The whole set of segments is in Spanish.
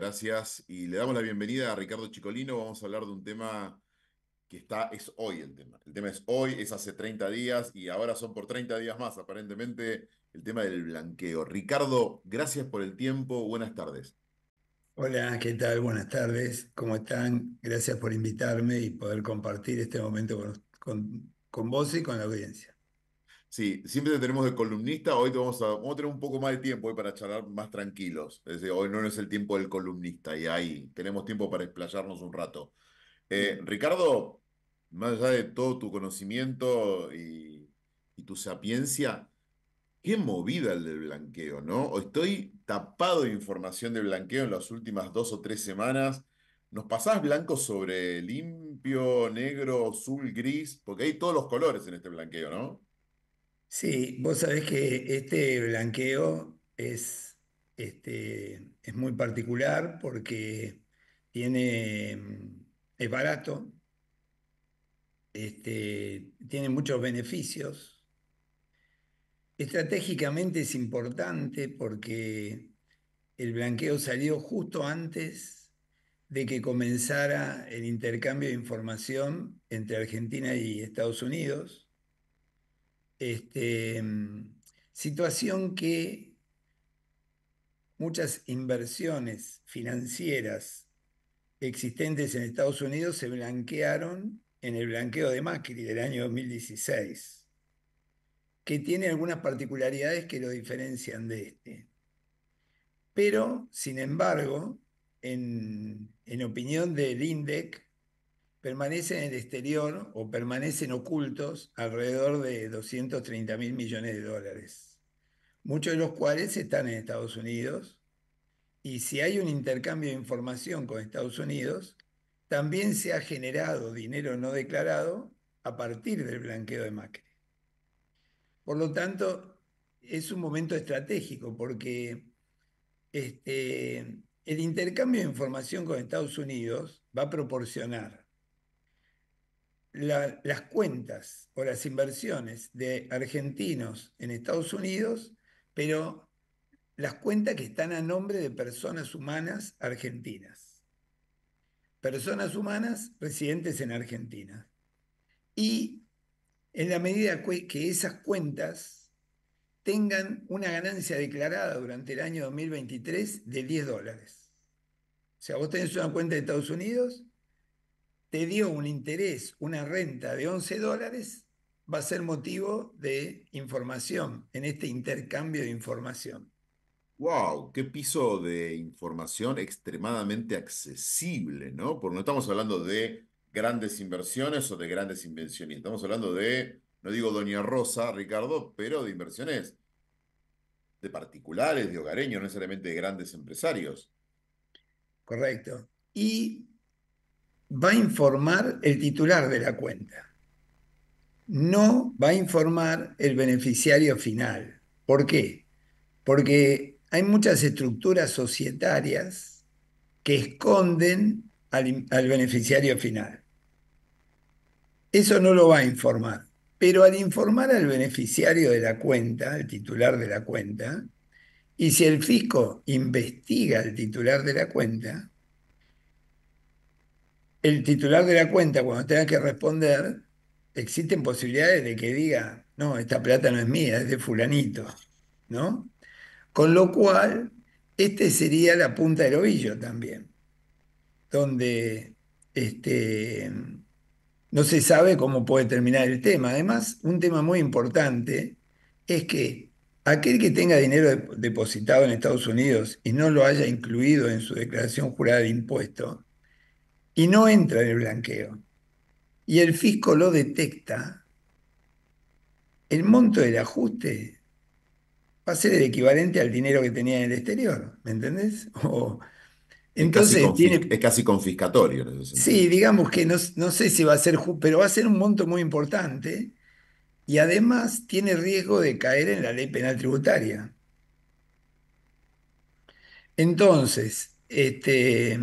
Gracias y le damos la bienvenida a Ricardo Chicolino. Vamos a hablar de un tema que está, es hoy el tema. El tema es hoy, es hace 30 días y ahora son por 30 días más, aparentemente, el tema del blanqueo. Ricardo, gracias por el tiempo, buenas tardes. Hola, ¿qué tal? Buenas tardes, ¿cómo están? Gracias por invitarme y poder compartir este momento con, con vos y con la audiencia. Sí, siempre te tenemos de columnista. Hoy vamos a, tener un poco más de tiempo hoy eh, para charlar más tranquilos. Es decir, hoy no es el tiempo del columnista y ahí tenemos tiempo para explayarnos un rato. Eh, Ricardo, más allá de todo tu conocimiento y, tu sapiencia, qué movida el del blanqueo, ¿no? Estoy tapado de información de blanqueo en las últimas dos o tres semanas. Nos pasás blanco sobre limpio, negro, azul, gris, porque hay todos los colores en este blanqueo, ¿no? Sí, vos sabés que este blanqueo es, este, muy particular porque tiene, mm, es barato, este, tiene muchos beneficios. Estratégicamente es importante porque el blanqueo salió justo antes de que comenzara el intercambio de información entre Argentina y Estados Unidos este, mm, situación que muchas inversiones financieras existentes en Estados Unidos se blanquearon en el blanqueo de Macri del año 2016, que tiene algunas particularidades que lo diferencian de este. Pero, sin embargo, en, en opinión del INDEC, permanecen en el exterior o permanecen ocultos alrededor de 230 mil millones de dólares, muchos de los cuales están en Estados Unidos. Y si hay un intercambio de información con Estados Unidos, también se ha generado dinero no declarado a partir del blanqueo de Macri. Por lo tanto, es un momento estratégico porque este, el intercambio de información con Estados Unidos va a proporcionar las cuentas o las inversiones de argentinos en Estados Unidos, pero las cuentas que están a nombre de personas humanas argentinas. Personas humanas residentes en Argentina. Y en la medida que esas cuentas tengan una ganancia declarada durante el año 2023 de 10 dólares. O sea, vos tenés una cuenta de Estados Unidos te dio un interés, una renta de 11 dólares, va a ser motivo de información en este intercambio de información. ¡Wow! Qué piso de información extremadamente accesible, ¿no? Porque no estamos hablando de grandes inversiones o de grandes invenciones. Estamos hablando de, no digo Doña Rosa, Ricardo, pero de inversiones de particulares, de hogareños, no necesariamente de grandes empresarios. Correcto. Y va a informar el titular de la cuenta. No va a informar el beneficiario final. ¿Por qué? Porque hay muchas estructuras societarias que esconden al, beneficiario final. Eso no lo va a informar. Pero al informar al beneficiario de la cuenta, al titular de la cuenta, y si el fisco investiga al titular de la cuenta, el titular de la cuenta, cuando tenga que responder, existen posibilidades de que diga, no, esta plata no es mía, es de fulanito, ¿no? Con lo cual, este sería la punta del ovillo también, donde este, no se sabe cómo puede terminar el tema. Además, un tema muy importante es que aquel que tenga dinero depositado en Estados Unidos y no lo haya incluido en su declaración jurada de impuestos, y no entra en el blanqueo. Y el fisco lo detecta. El monto del ajuste va a ser el equivalente al dinero que tenía en el exterior, ¿me entendés? entonces es casi confiscatorio. sí, digamos que no, no, sé si va a ser, pero va a ser un monto muy importante y además tiene riesgo de caer en la ley penal tributaria. Entonces, este,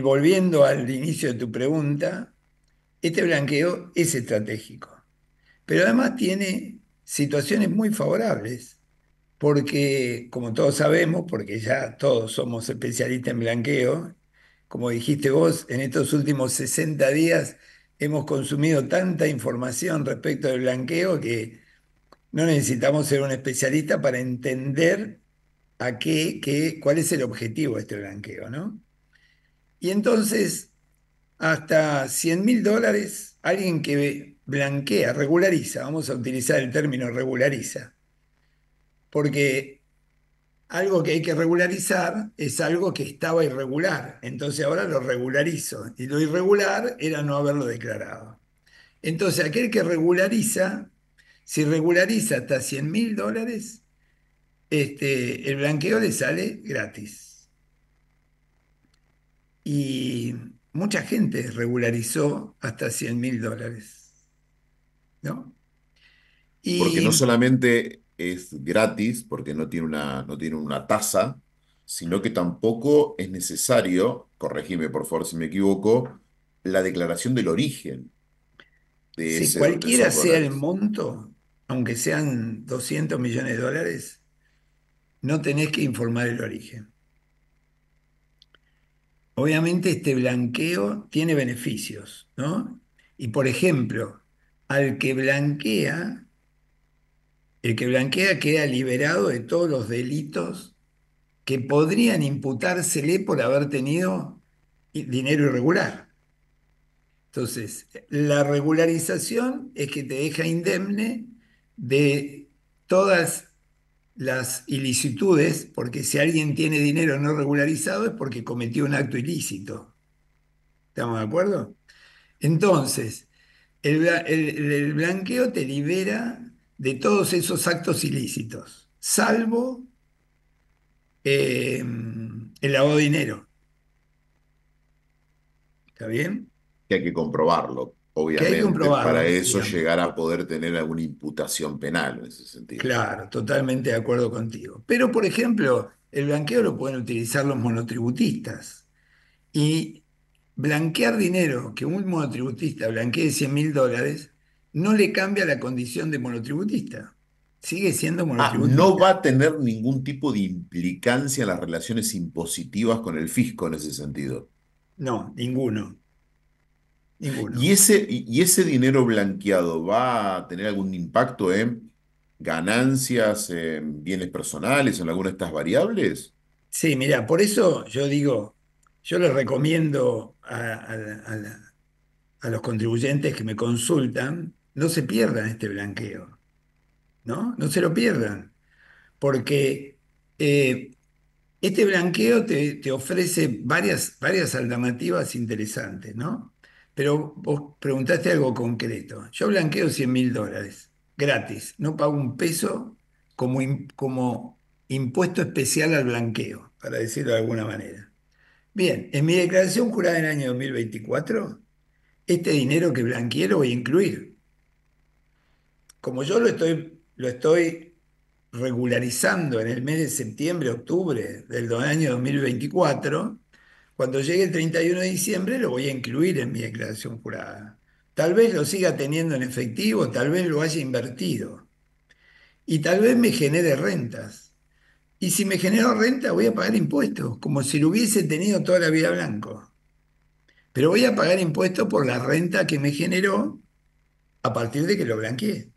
volviendo al inicio de tu pregunta, este blanqueo es estratégico, pero además tiene situaciones muy favorables, porque como todos sabemos, porque ya todos somos especialistas en blanqueo, como dijiste vos, en estos últimos 60 días hemos consumido tanta información respecto del blanqueo que no necesitamos ser un especialista para entender a qué, cuál es el objetivo de este blanqueo, ¿no? Y entonces, hasta 100 mil dólares, alguien que blanquea, regulariza, vamos a utilizar el término regulariza, porque algo que hay que regularizar es algo que estaba irregular, entonces ahora lo regularizo, y lo irregular era no haberlo declarado. Entonces, aquel que regulariza, si regulariza hasta 100 mil dólares, este, el blanqueo le sale gratis. Y mucha gente regularizó hasta 100 mil dólares. ¿No? Porque no solamente es gratis, porque no tiene una, no tiene una tasa, sino que tampoco es necesario, corregime por favor si me equivoco, la declaración del origen. si cualquiera sea el monto, aunque sean 200 millones de dólares, no tenés que informar el origen obviamente este blanqueo tiene beneficios, ¿no? Y por ejemplo, al que blanquea, el que blanquea queda liberado de todos los delitos que podrían imputársele por haber tenido dinero irregular. Entonces, la regularización es que te deja indemne de todas las ilicitudes, porque si alguien tiene dinero no regularizado es porque cometió un acto ilícito. ¿Estamos de acuerdo? Entonces, el, blanqueo te libera de todos esos actos ilícitos, salvo em, el lavado de dinero. ¿Está bien? Que hay que comprobarlo obviamente, para eso llegar a poder tener alguna imputación penal en ese sentido. Claro, totalmente de acuerdo contigo. Pero, por ejemplo, el blanqueo lo pueden utilizar los monotributistas. Y blanquear dinero, que un monotributista blanquee 100 mil dólares, no le cambia la condición de monotributista. Sigue siendo ah, monotributista. no va a tener ningún tipo de implicancia en las relaciones impositivas con el fisco en ese sentido. No, ninguno. ¿Y ese, ¿Y ese dinero blanqueado va a tener algún impacto en ganancias, en bienes personales, en alguna de estas variables? Sí, mira, por eso yo digo, yo les recomiendo a, los contribuyentes que me consultan, no se pierdan este blanqueo, ¿no? No se lo pierdan, porque eh, este blanqueo te, te ofrece varias, varias alternativas interesantes, ¿no? Pero vos preguntaste algo concreto. Yo blanqueo 100 mil dólares, gratis. No pago un peso como, como impuesto especial al blanqueo, para decirlo de alguna manera. Bien, en mi declaración jurada en el año 2024, este dinero que blanqueo lo voy a incluir. Como yo lo estoy, lo estoy regularizando en el mes de septiembre, octubre del año 2024, cuando llegue el 31 de diciembre lo voy a incluir en mi declaración jurada. Tal vez lo siga teniendo en efectivo, tal vez lo haya invertido. Y tal vez me genere rentas. Y si me genero renta voy a pagar impuestos, como si lo hubiese tenido toda la vida blanco. Pero voy a pagar impuestos por la renta que me generó a partir de que lo blanqueé.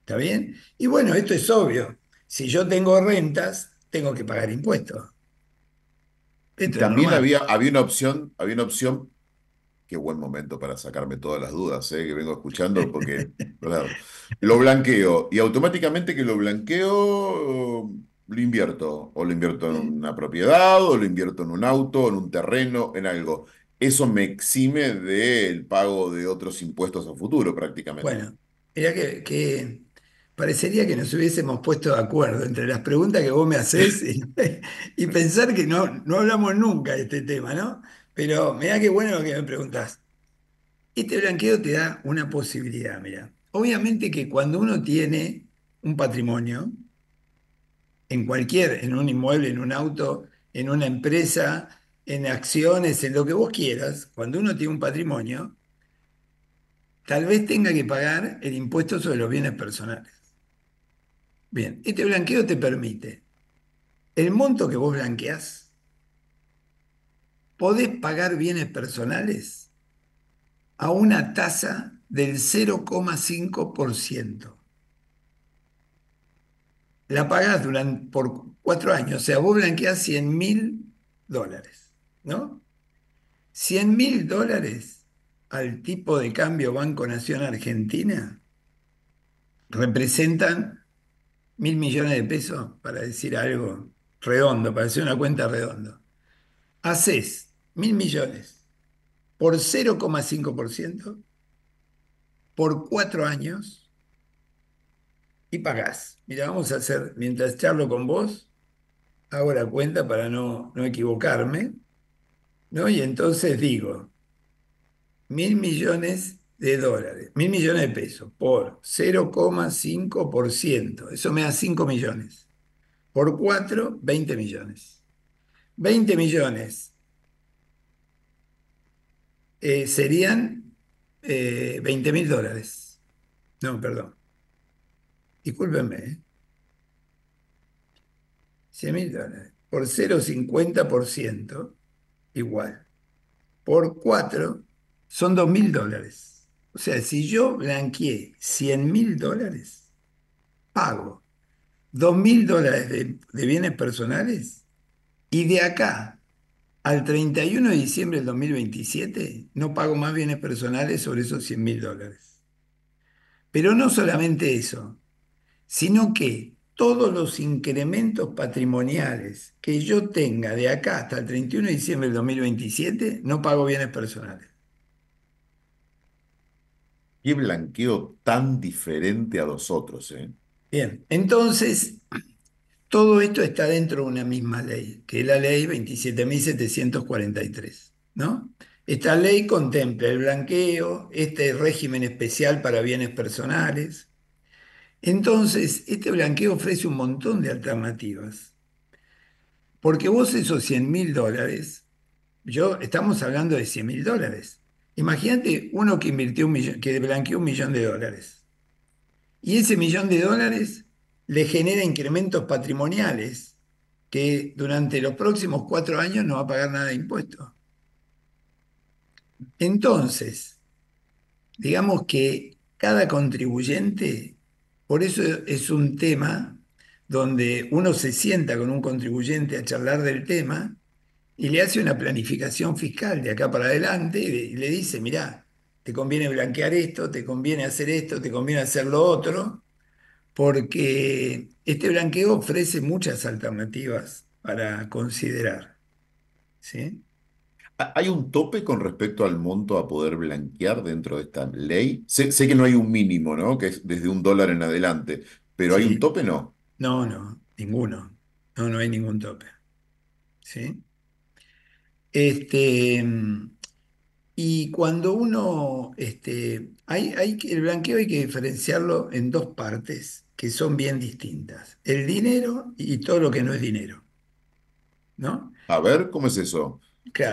¿Está bien? Y bueno, esto es obvio. Si yo tengo rentas, tengo que pagar impuestos también había, había una opción, había una opción, qué buen momento para sacarme todas las dudas, eh, que vengo escuchando, porque lo blanqueo y automáticamente que lo blanqueo lo invierto, o lo invierto en una propiedad, o lo invierto en un auto, en un terreno, en algo. Eso me exime del pago de otros impuestos a futuro prácticamente. Bueno, mira que parecería que nos hubiésemos puesto de acuerdo entre las preguntas que vos me haces y, pensar que no, no hablamos nunca de este tema, ¿no? Pero mira qué bueno lo que me preguntás. Este blanqueo te da una posibilidad, mira. Obviamente que cuando uno tiene un patrimonio, en cualquier, en un inmueble, en un auto, en una empresa, en acciones, en lo que vos quieras, cuando uno tiene un patrimonio, tal vez tenga que pagar el impuesto sobre los bienes personales. Bien, este blanqueo te permite el monto que vos blanqueás, podés pagar bienes personales a una tasa del 0,5%. La pagás durante, por cuatro años, o sea, vos blanqueás 100 mil dólares, ¿no? 100 mil dólares al tipo de cambio Banco Nación Argentina representan mil millones de pesos, para decir algo redondo, para hacer una cuenta redonda. haces mil millones por 0,5% por cuatro años y pagás. Mira, vamos a hacer, mientras charlo con vos, hago la cuenta para no, no equivocarme, ¿no? Y entonces digo, mil millones de dólares, mil millones de pesos, por 0,5%, eso me da 5 millones. Por 4, 20 millones. 20 millones eh, serían 20 eh, mil dólares. No, perdón. Discúlpenme. 100 ¿eh? mil dólares. Por 0,50% igual. Por 4 son 2 mil dólares. O sea, si yo blanqueé 100 mil dólares, pago 2 mil dólares de, bienes personales y de acá al 31 de diciembre del 2027 no pago más bienes personales sobre esos 100 mil dólares. Pero no solamente eso, sino que todos los incrementos patrimoniales que yo tenga de acá hasta el 31 de diciembre del 2027 no pago bienes personales. Qué blanqueo tan diferente a los otros. ¿eh? Bien, entonces, todo esto está dentro de una misma ley, que es la ley 27.743, ¿no? Esta ley contempla el blanqueo, este régimen especial para bienes personales. Entonces, este blanqueo ofrece un montón de alternativas. Porque vos esos 100 mil dólares, yo, estamos hablando de 100 mil dólares. Imagínate uno que invirtió un millón, que blanqueó un millón de dólares. Y ese millón de dólares le genera incrementos patrimoniales que durante los próximos cuatro años no va a pagar nada de impuestos. Entonces, digamos que cada contribuyente, por eso es un tema donde uno se sienta con un contribuyente a charlar del tema y le hace una planificación fiscal de acá para adelante y le, dice, mirá, te conviene blanquear esto, te conviene hacer esto, te conviene hacer lo otro, porque este blanqueo ofrece muchas alternativas para considerar. ¿Sí? ¿Hay un tope con respecto al monto a poder blanquear dentro de esta ley? Sé, que no hay un mínimo, ¿no? Que es desde un dólar en adelante, pero ¿hay un tope? No. No, no, ninguno. No, no hay ningún tope. ¿Sí? Este, y cuando uno, este, hay, hay, el blanqueo hay que diferenciarlo en dos partes que son bien distintas, el dinero y todo lo que no es dinero, ¿no? A ver, ¿cómo es eso?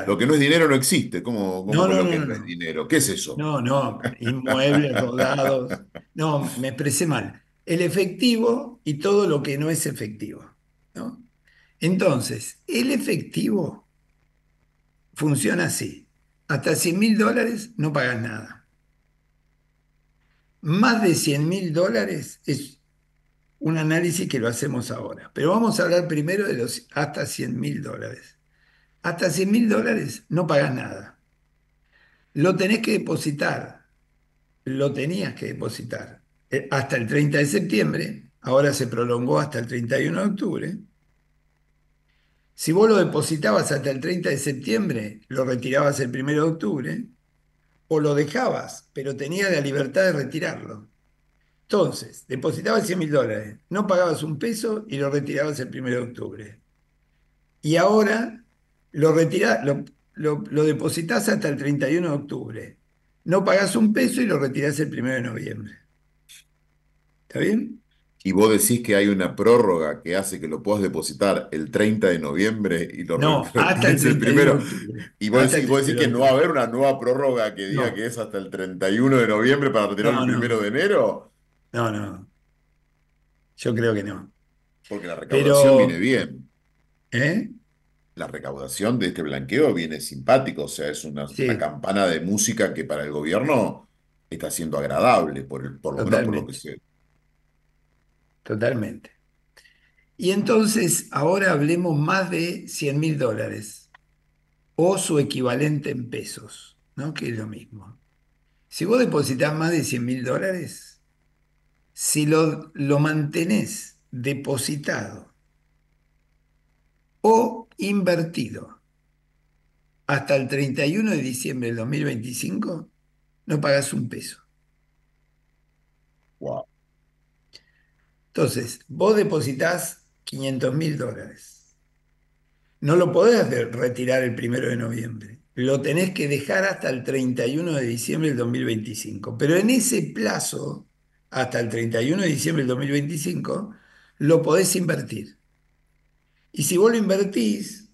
Lo que no es dinero no existe. ¿Cómo, cómo lo que no, es dinero? ¿Qué es eso? No, no, inmuebles, rodados. No, me expresé mal. El efectivo y todo lo que no es efectivo, ¿no? Entonces, el efectivo funciona así. Hasta 100 mil dólares no pagas nada. Más de 100 mil dólares es un análisis que lo hacemos ahora. Pero vamos a hablar primero de los hasta 100 mil dólares. Hasta 100 mil dólares no pagas nada. Lo tenés que depositar. Lo tenías que depositar. Eh, hasta el 30 de septiembre. Ahora se prolongó hasta el 31 de octubre. Si vos lo depositabas hasta el 30 de septiembre, lo retirabas el 1 de octubre, o lo dejabas, pero tenías la libertad de retirarlo. Entonces, depositabas 100 mil dólares, no pagabas un peso y lo retirabas el 1 de octubre. Y ahora lo, lo, depositas hasta el 31 de octubre. No pagás un peso y lo retirás el 1 de noviembre. ¿Está bien? y vos decís que hay una prórroga que hace que lo puedas depositar el 30 de noviembre y lo no, el, primero. Y vos, decís, que no va a haber una nueva prórroga que diga que es hasta el 31 de noviembre para retirar el primero de enero. No, no. Yo creo que no. Porque la recaudación viene bien. ¿Eh? La recaudación de este blanqueo viene simpático, o sea, es una, campana de música que para el gobierno está siendo agradable por, el, por, lo, por lo que se totalmente. Y entonces, ahora hablemos más de 100 mil dólares o su equivalente en pesos, ¿no? Que es lo mismo. Si vos depositas más de 100 mil dólares, si lo, lo mantenés depositado o invertido hasta el 31 de diciembre del 2025, no pagás un peso. Wow. Entonces, vos depositas 500 mil dólares. No lo podés retirar el primero de noviembre. Lo tenés que dejar hasta el 31 de diciembre del 2025. Pero en ese plazo, hasta el 31 de diciembre del 2025, lo podés invertir. Y si vos lo invertís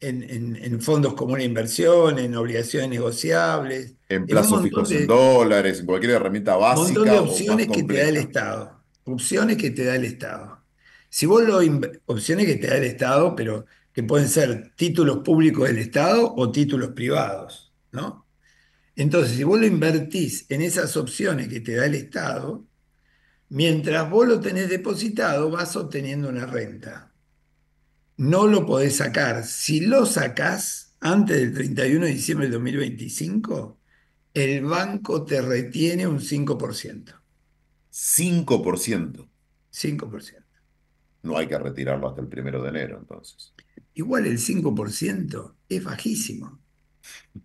en, fondos comunes de inversión, en obligaciones negociables, en plazos fijos en dólares, en cualquier herramienta básica. Un montón de opciones que te da el Estado opciones que te da el Estado. Si vos lo opciones que te da el Estado, pero que pueden ser títulos públicos del Estado o títulos privados, ¿no? Entonces, si vos lo invertís en esas opciones que te da el Estado, mientras vos lo tenés depositado, vas obteniendo una renta. No lo podés sacar. Si lo sacás antes del 31 de diciembre de 2025, el banco te retiene un 5%. 5%. 5%. No hay que retirarlo hasta el primero de enero, entonces. Igual el 5% es bajísimo.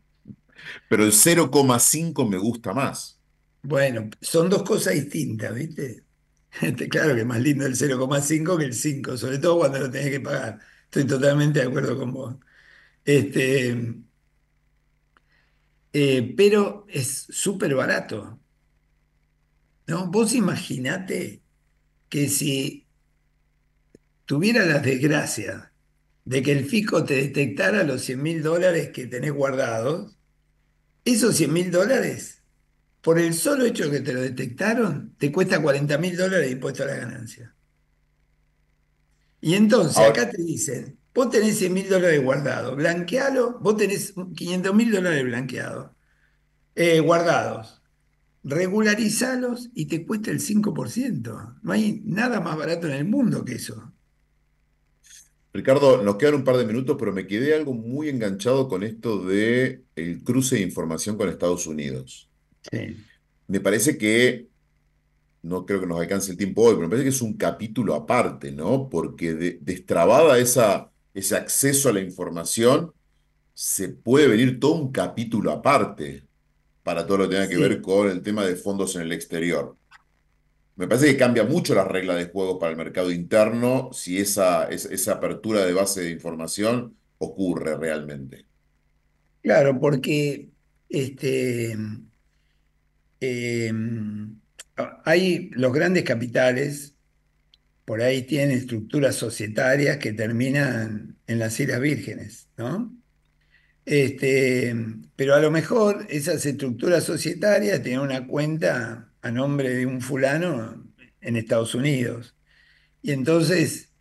Pero el 0,5 me gusta más. Bueno, son dos cosas distintas, ¿viste? Claro que es más lindo el 0,5 que el 5, sobre todo cuando lo tenés que pagar. Estoy totalmente de acuerdo con vos. Este, eh, pero es súper barato. ¿no? Vos imaginate que si tuviera la desgracia de que el fisco te detectara los 100 mil dólares que tenés guardados, esos 100 mil dólares, por el solo hecho que te lo detectaron, te cuesta 40 mil dólares de impuesto a la ganancia. Y entonces acá te dicen, vos tenés 100 mil dólares guardados, blanquealo, vos tenés 500 mil dólares blanqueados, eh, guardados regularizalos y te cuesta el 5%. No hay nada más barato en el mundo que eso. Ricardo, nos quedan un par de minutos, pero me quedé algo muy enganchado con esto de el cruce de información con Estados Unidos. Me parece que, no creo que nos alcance el tiempo hoy, pero me parece que es un capítulo aparte, ¿no? Porque destrabada esa, ese acceso a la información, se puede venir todo un capítulo aparte para todo lo que tenga que ver con el tema de fondos en el exterior. Me parece que cambia mucho la regla de juego para el mercado interno si esa, esa, apertura de base de información ocurre realmente. Claro, porque este, em, hay los grandes capitales, por ahí tienen estructuras societarias que terminan en las Islas Vírgenes, ¿no? Este, pero a lo mejor esas estructuras societarias tienen una cuenta a nombre de un fulano en Estados Unidos. Y entonces,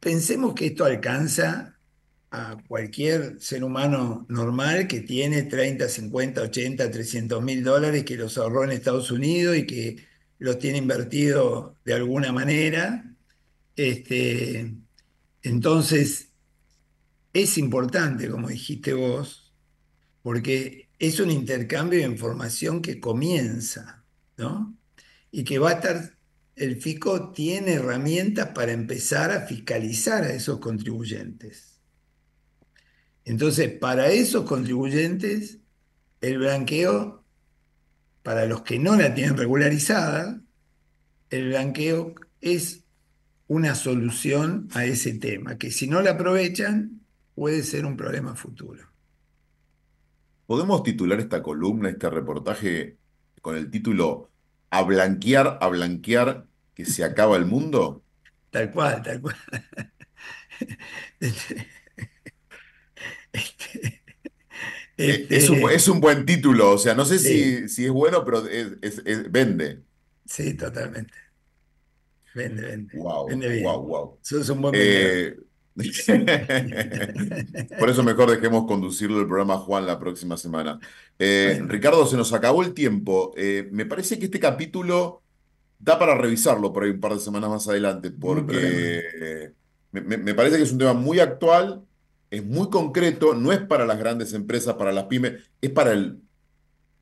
pensemos que esto alcanza a cualquier ser humano normal que tiene 30, 50, 80, 300 mil dólares que los ahorró en Estados Unidos y que los tiene invertido de alguna manera. Este, entonces, es importante, como dijiste vos, porque es un intercambio de información que comienza, ¿no? Y que va a estar, el FICO tiene herramientas para empezar a fiscalizar a esos contribuyentes. Entonces, para esos contribuyentes, el blanqueo, para los que no la tienen regularizada, el blanqueo es una solución a ese tema, que si no la aprovechan, puede ser un problema futuro. ¿Podemos titular esta columna, este reportaje, con el título A blanquear, a blanquear, que se acaba el mundo? Tal cual, tal cual. Este, este, eh, este es, un, buen título, o sea, no sé si, es bueno, pero vende. Sí, totalmente. Vende, vende. Wow, vende wow, wow. Sos un buen título. Eh, Por eso mejor dejemos conducirlo el programa Juan la próxima semana. Eh, Ricardo, se nos acabó el tiempo. Eh, me parece que este capítulo da para revisarlo por ahí un par de semanas más adelante, porque me, parece que es un tema muy actual, es muy concreto, no es para las grandes empresas, para las pymes, es para el,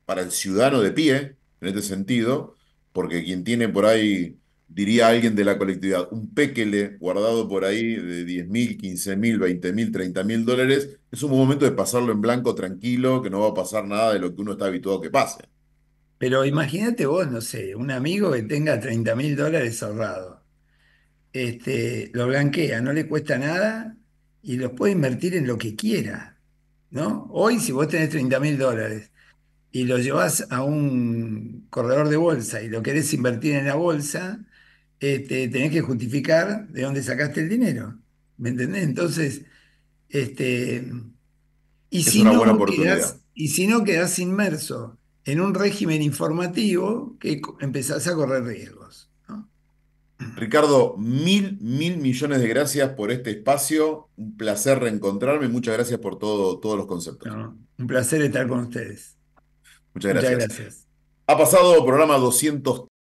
para el ciudadano de pie, en este sentido, porque quien tiene por ahí diría alguien de la colectividad, un péquele guardado por ahí de 10 mil, 15 mil, mil, mil dólares, es un momento de pasarlo en blanco tranquilo, que no va a pasar nada de lo que uno está habituado a que pase. Pero imagínate vos, no sé, un amigo que tenga 30.000 mil dólares ahorrado, este, lo blanquea, no le cuesta nada y los puede invertir en lo que quiera, ¿no? Hoy si vos tenés 30.000 mil dólares y lo llevas a un corredor de bolsa y lo querés invertir en la bolsa, este, tenés que justificar de dónde sacaste el dinero. ¿Me entendés? Entonces, este, y, es si una buena oportunidad. y si no quedás inmerso en un régimen informativo que empezás a correr riesgos. Ricardo, mil, mil millones de gracias por este espacio. Un placer reencontrarme. Muchas gracias por todo, todos los conceptos. un placer estar con ustedes. Muchas gracias. Muchas gracias. Ha pasado programa 200.